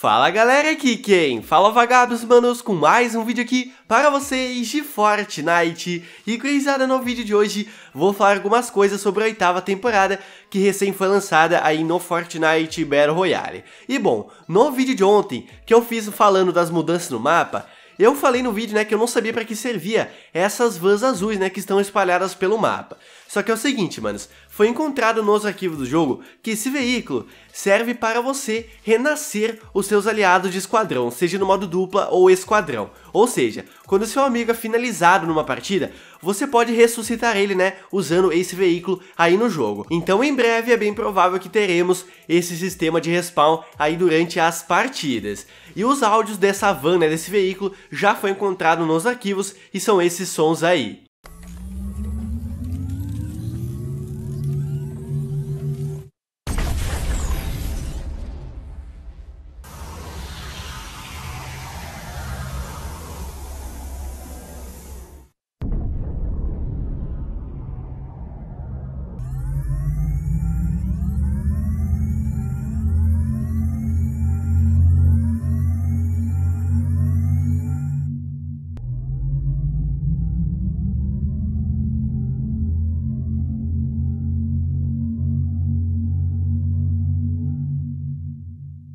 Fala galera, aqui quem? Fala vagabos manos com mais um vídeo aqui para vocês de Fortnite E gurizada, no vídeo de hoje vou falar algumas coisas sobre a oitava temporada que recém foi lançada aí no Fortnite Battle Royale E bom, no vídeo de ontem que eu fiz falando das mudanças no mapa eu falei no vídeo, né, que eu não sabia para que servia essas vans azuis, né, que estão espalhadas pelo mapa. Só que é o seguinte, manos, foi encontrado nos arquivos do jogo que esse veículo serve para você renascer os seus aliados de esquadrão, seja no modo dupla ou esquadrão. Ou seja, quando seu amigo é finalizado numa partida, você pode ressuscitar ele, né, usando esse veículo aí no jogo. Então em breve é bem provável que teremos esse sistema de respawn aí durante as partidas. E os áudios dessa van, né, desse veículo, já foi encontrado nos arquivos e são esses sons aí.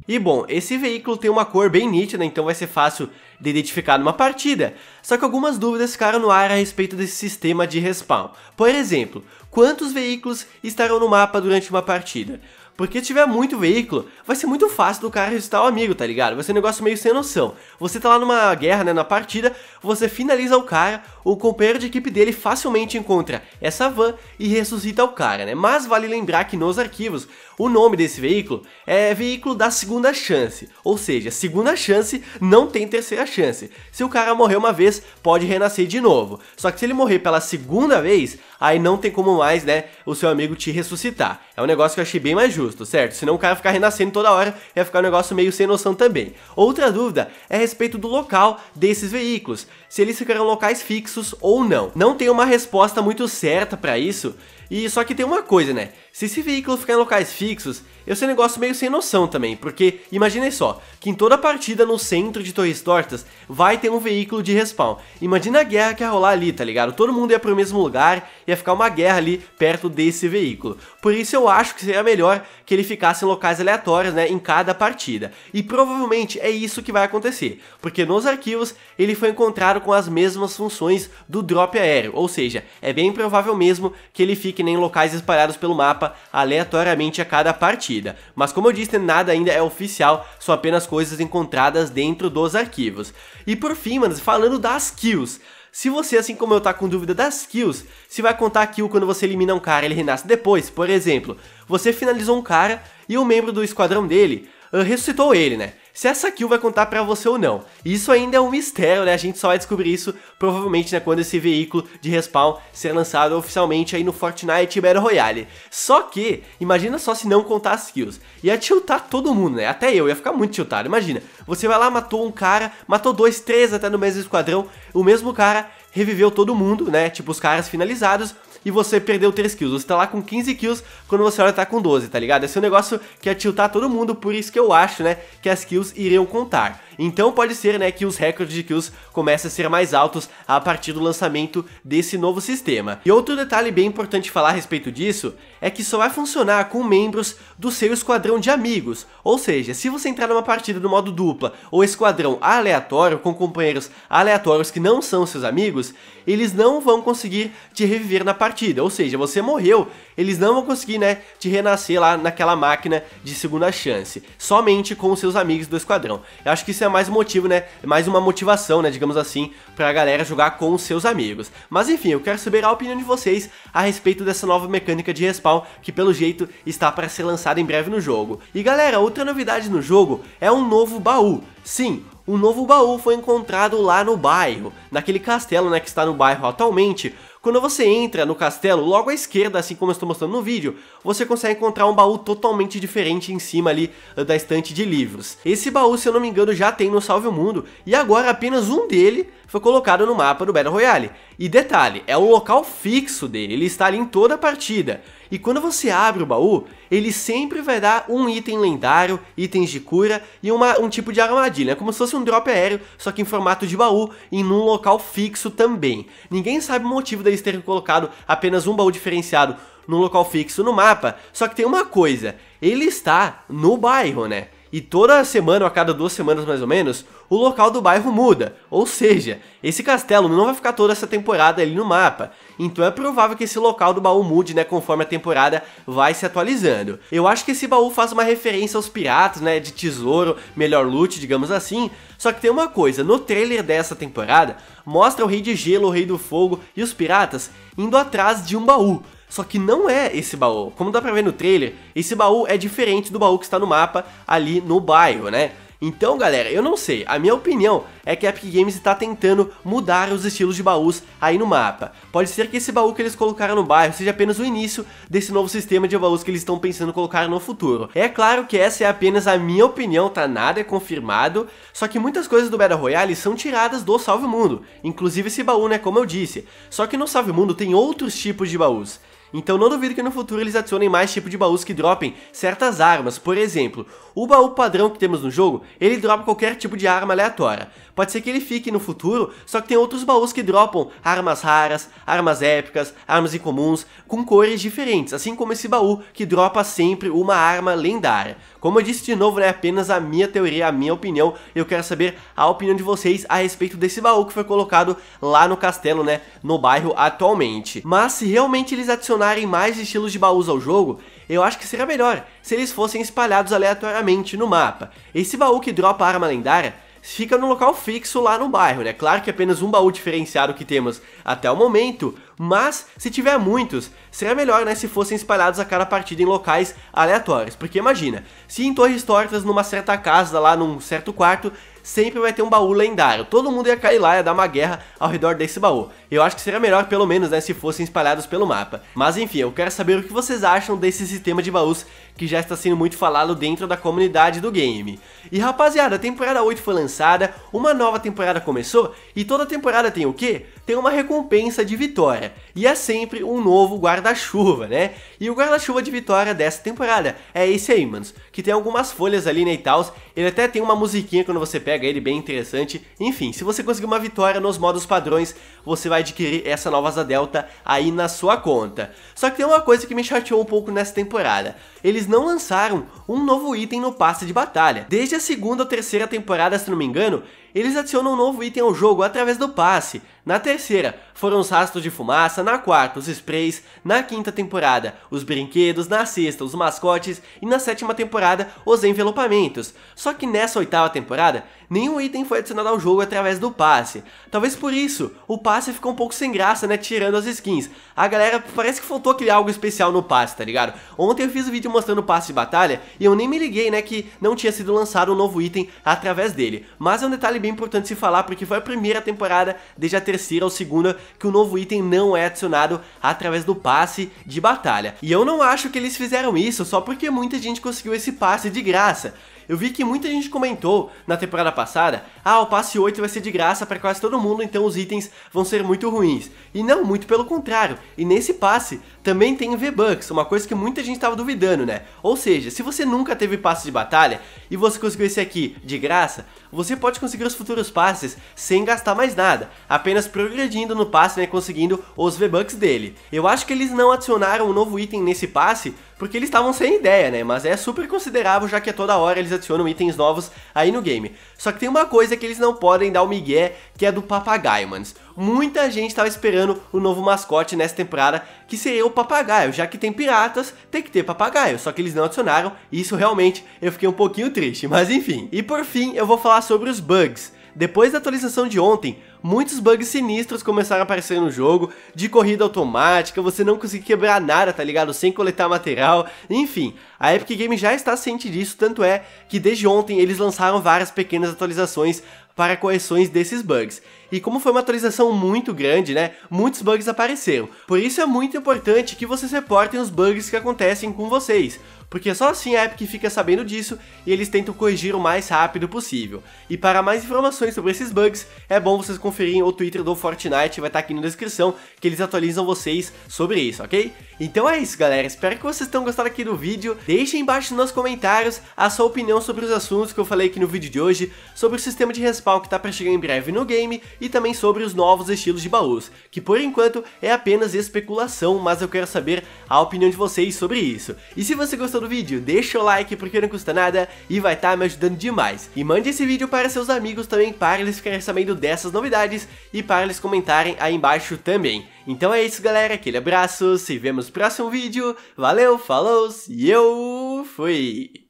E bom, esse veículo tem uma cor bem nítida, então vai ser fácil de identificar numa partida. Só que algumas dúvidas ficaram no ar a respeito desse sistema de respawn. Por exemplo, quantos veículos estarão no mapa durante uma partida? Porque se tiver muito veículo, vai ser muito fácil do cara ressuscitar o amigo, tá ligado? Vai ser um negócio meio sem noção. Você tá lá numa guerra, né, na partida, você finaliza o cara, o companheiro de equipe dele facilmente encontra essa van e ressuscita o cara, né? Mas vale lembrar que nos arquivos o nome desse veículo é veículo da segunda chance, ou seja, segunda chance não tem terceira chance. Se o cara morrer uma vez, pode renascer de novo. Só que se ele morrer pela segunda vez, aí não tem como mais, né, o seu amigo te ressuscitar. É um negócio que eu achei bem mais justo, certo? Senão o cara ficar renascendo toda hora, ia ficar um negócio meio sem noção também. Outra dúvida é a respeito do local desses veículos, se eles ficaram locais fixos ou não. Não tem uma resposta muito certa para isso, e só que tem uma coisa, né? Se esse veículo ficar em locais fixos, eu sei um negócio meio sem noção também, porque imaginem só, que em toda partida no centro de Torres Tortas vai ter um veículo de respawn. Imagina a guerra que ia rolar ali, tá ligado? Todo mundo ia pro mesmo lugar, ia ficar uma guerra ali perto desse veículo. Por isso eu acho que seria melhor que ele ficasse em locais aleatórios, né, em cada partida. E provavelmente é isso que vai acontecer, porque nos arquivos ele foi encontrado com as mesmas funções do drop aéreo, ou seja, é bem provável mesmo que ele fique nem em locais espalhados pelo mapa aleatoriamente a cada partida. Mas como eu disse, nada ainda é oficial, são apenas coisas encontradas dentro dos arquivos. E por fim, falando das kills. Se você, assim como eu, tá com dúvida das kills, se vai contar a kill quando você elimina um cara ele renasce depois, por exemplo, você finalizou um cara e um membro do esquadrão dele ah, ressuscitou ele, né? Se essa kill vai contar para você ou não. Isso ainda é um mistério, né? A gente só vai descobrir isso provavelmente né, quando esse veículo de respawn ser lançado oficialmente aí no Fortnite Battle Royale. Só que, imagina só se não contar as kills. Ia tiltar todo mundo, né? Até eu, ia ficar muito tiltado. Imagina, você vai lá, matou um cara, matou dois, três até no mesmo esquadrão, o mesmo cara reviveu todo mundo, né? Tipo, os caras finalizados e você perdeu 3 kills. Você tá lá com 15 kills, quando você olha tá com 12, tá ligado? Esse é um negócio que ia tiltar todo mundo, por isso que eu acho, né, que as kills iriam contar. Então pode ser, né, que os recordes de kills comecem a ser mais altos a partir do lançamento desse novo sistema. E outro detalhe bem importante falar a respeito disso é que só vai funcionar com membros do seu esquadrão de amigos. Ou seja, se você entrar numa partida do modo dupla ou esquadrão aleatório com companheiros aleatórios que não são seus amigos, eles não vão conseguir te reviver na partida. Ou seja, você morreu, eles não vão conseguir, né, te renascer lá naquela máquina de segunda chance, somente com os seus amigos do esquadrão. Eu acho que isso é mais um motivo, né, mais uma motivação, né, digamos assim, pra galera jogar com os seus amigos. Mas enfim, eu quero saber a opinião de vocês a respeito dessa nova mecânica de respawn que pelo jeito está para ser lançado em breve no jogo. E galera, outra novidade no jogo é um novo baú. Sim, um novo baú foi encontrado lá no bairro, naquele castelo né, que está no bairro atualmente, quando você entra no castelo, logo à esquerda, assim como eu estou mostrando no vídeo, você consegue encontrar um baú totalmente diferente em cima ali eh, da estante de livros. Esse baú, se eu não me engano, já tem no Salve o Mundo, e agora apenas um dele foi colocado no mapa do Battle Royale. E detalhe, é um local fixo dele, ele está ali em toda a partida. E quando você abre o baú, ele sempre vai dar um item lendário, itens de cura e uma, um tipo de armadilha, é como se fosse um drop aéreo, só que em formato de baú e num local fixo também. Ninguém sabe o motivo da eles terem colocado apenas um baú diferenciado num local fixo no mapa. Só que tem uma coisa, ele está no bairro, né? e toda semana ou a cada duas semanas mais ou menos, o local do bairro muda. Ou seja, esse castelo não vai ficar toda essa temporada ali no mapa. Então é provável que esse local do baú mude, né, conforme a temporada vai se atualizando. Eu acho que esse baú faz uma referência aos piratas, né, de tesouro, melhor loot, digamos assim. Só que tem uma coisa, no trailer dessa temporada, mostra o Rei de Gelo, o Rei do Fogo e os piratas indo atrás de um baú. Só que não é esse baú. Como dá pra ver no trailer, esse baú é diferente do baú que está no mapa ali no bairro, né? Então, galera, eu não sei, a minha opinião é que a Epic Games está tentando mudar os estilos de baús aí no mapa. Pode ser que esse baú que eles colocaram no bairro seja apenas o início desse novo sistema de baús que eles estão pensando colocar no futuro. É claro que essa é apenas a minha opinião, tá? Nada é confirmado, só que muitas coisas do Battle Royale são tiradas do Salve Mundo, inclusive esse baú, né, como eu disse. Só que no Salve Mundo tem outros tipos de baús. Então não duvido que no futuro eles adicionem mais tipo de baús que dropem certas armas. Por exemplo, o baú padrão que temos no jogo, ele dropa qualquer tipo de arma aleatória. Pode ser que ele fique no futuro, só que tem outros baús que dropam armas raras, armas épicas, armas incomuns, com cores diferentes, assim como esse baú que dropa sempre uma arma lendária. Como eu disse de novo, é né, apenas a minha teoria, a minha opinião, eu quero saber a opinião de vocês a respeito desse baú que foi colocado lá no castelo, né, no bairro atualmente. Mas se realmente eles adicionarem adicionarem mais estilos de baús ao jogo, eu acho que seria melhor se eles fossem espalhados aleatoriamente no mapa. Esse baú que dropa arma lendária fica no local fixo lá no bairro, né? Claro que é apenas um baú diferenciado que temos até o momento mas se tiver muitos, seria melhor né, se fossem espalhados a cada partida em locais aleatórios, porque imagina, se em torres tortas, numa certa casa, lá num certo quarto, sempre vai ter um baú lendário. Todo mundo ia cair lá, ia dar uma guerra ao redor desse baú. Eu acho que seria melhor, pelo menos, né, se fossem espalhados pelo mapa. Mas enfim, eu quero saber o que vocês acham desse sistema de baús que já está sendo muito falado dentro da comunidade do game. E rapaziada, a temporada 8 foi lançada, uma nova temporada começou, e toda temporada tem o quê? Tem uma recompensa de vitória. E é sempre um novo guarda-chuva, né? E o guarda-chuva de Vitória dessa temporada é esse aí, manos, que tem algumas folhas ali, né, e tal. Ele até tem uma musiquinha quando você pega ele, bem interessante. Enfim, se você conseguir uma vitória nos modos padrões, você vai adquirir essa nova Asa Delta aí na sua conta. Só que tem uma coisa que me chateou um pouco nessa temporada. Eles não lançaram um novo item no passe de batalha. Desde a segunda ou terceira temporada, se não me engano, eles adicionam um novo item ao jogo através do passe. Na terceira, foram os rastros de fumaça, na quarta, os sprays, na quinta temporada, os brinquedos, na sexta, os mascotes e na sétima temporada, os envelopamentos. Só que nessa oitava temporada, nenhum item foi adicionado ao jogo através do passe. Talvez por isso, o passe ficou um pouco sem graça, né, tirando as skins. A galera, parece que faltou aquele algo especial no passe, tá ligado? Ontem eu fiz um vídeo mostrando o passe de batalha e eu nem me liguei, né, que não tinha sido lançado um novo item através dele. Mas é um detalhe bem importante se falar, porque foi a primeira temporada, desde a terceira ou segunda, que o novo item não é adicionado através do passe de batalha. E eu não acho que eles fizeram isso só porque muita gente conseguiu esse passe de graça. Eu vi que muita gente comentou na temporada passada, ah, o passe 8 vai ser de graça para quase todo mundo, então os itens vão ser muito ruins. E não, muito pelo contrário. E nesse passe, também tem V-Bucks, uma coisa que muita gente estava duvidando, né? Ou seja, se você nunca teve passe de batalha e você conseguiu esse aqui de graça, você pode conseguir os futuros passes sem gastar mais nada, apenas progredindo no passe e né, conseguindo os V-Bucks dele. Eu acho que eles não adicionaram um novo item nesse passe porque eles estavam sem ideia, né? Mas é super considerável já que é toda hora eles adicionam itens novos aí no game. Só que tem uma coisa que eles não podem dar o migué, que é do Papagaio, mano muita gente estava esperando o novo mascote nessa temporada, que seria o papagaio, já que tem piratas, tem que ter papagaio, só que eles não adicionaram, e isso realmente eu fiquei um pouquinho triste, mas enfim. E por fim, eu vou falar sobre os bugs. Depois da atualização de ontem, muitos bugs sinistros começaram a aparecer no jogo, de corrida automática, você não conseguir quebrar nada, tá ligado? Sem coletar material, enfim. A Epic Games já está ciente disso, tanto é que desde ontem eles lançaram várias pequenas atualizações para correções desses bugs. E como foi uma atualização muito grande, né, muitos bugs apareceram. Por isso é muito importante que vocês reportem os bugs que acontecem com vocês, porque só assim a Epic fica sabendo disso e eles tentam corrigir o mais rápido possível. E para mais informações sobre esses bugs, é bom vocês conferirem conferir o Twitter do Fortnite, vai estar tá aqui na descrição, que eles atualizam vocês sobre isso, ok? Então é isso, galera. Espero que vocês tenham gostado aqui do vídeo. Deixem embaixo nos comentários a sua opinião sobre os assuntos que eu falei aqui no vídeo de hoje, sobre o sistema de respawn que tá para chegar em breve no game e também sobre os novos estilos de baús, que por enquanto é apenas especulação, mas eu quero saber a opinião de vocês sobre isso. E se você gostou do vídeo, deixa o like porque não custa nada e vai estar tá me ajudando demais. E mande esse vídeo para seus amigos também para eles ficarem sabendo dessas novidades novidades e para eles comentarem aí embaixo também. Então é isso galera, aquele abraço, se vemos no próximo vídeo, valeu, falou e eu fui!